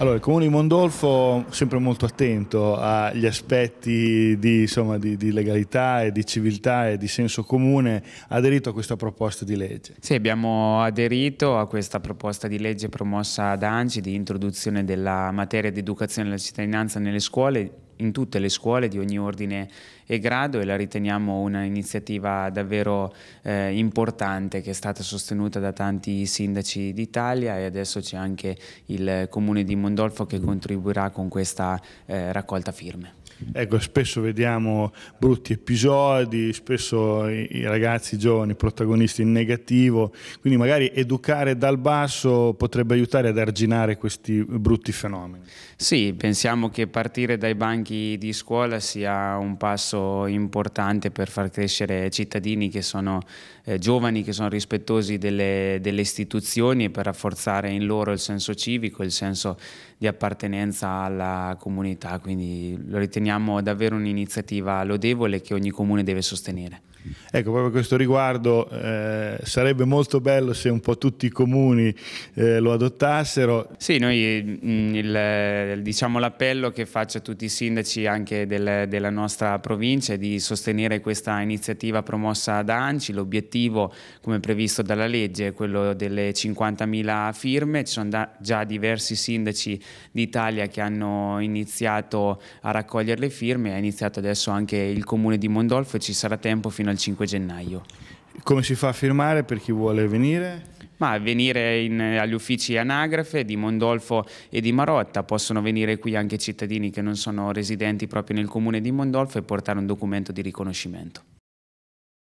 Allora, il Comune di Mondolfo è sempre molto attento agli aspetti di, insomma, di, di, legalità e di civiltà e di senso comune, ha aderito a questa proposta di legge. Sì, abbiamo aderito a questa proposta di legge promossa da ANCI di introduzione della materia di educazione alla cittadinanza nelle scuole in tutte le scuole di ogni ordine e grado e la riteniamo un'iniziativa davvero eh, importante che è stata sostenuta da tanti sindaci d'Italia e adesso c'è anche il comune di Mondolfo che contribuirà con questa eh, raccolta firme. Ecco, spesso vediamo brutti episodi, spesso i ragazzi i giovani protagonisti in negativo, quindi magari educare dal basso potrebbe aiutare ad arginare questi brutti fenomeni. Sì, pensiamo che partire dai banchi di scuola sia un passo importante per far crescere cittadini che sono eh, giovani, che sono rispettosi delle, delle istituzioni e per rafforzare in loro il senso civico, il senso di appartenenza alla comunità, quindi lo riteniamo riteniamo davvero un'iniziativa lodevole che ogni comune deve sostenere. Ecco, proprio a questo riguardo eh, sarebbe molto bello se un po' tutti i comuni eh, lo adottassero. Sì, mm, l'appello diciamo, l'appello che faccio a tutti i sindaci anche del, della nostra provincia è di sostenere questa iniziativa promossa da ANCI. L'obiettivo, come previsto dalla legge, è quello delle 50.000 firme. Ci sono da, già diversi sindaci d'Italia che hanno iniziato a raccogliere le firme, ha iniziato adesso anche il comune di Mondolfo e ci sarà tempo fino al 5 gennaio. Come si fa a firmare per chi vuole venire? Ma venire in, agli uffici anagrafe di Mondolfo e di Marotta, possono venire qui anche cittadini che non sono residenti proprio nel comune di Mondolfo e portare un documento di riconoscimento.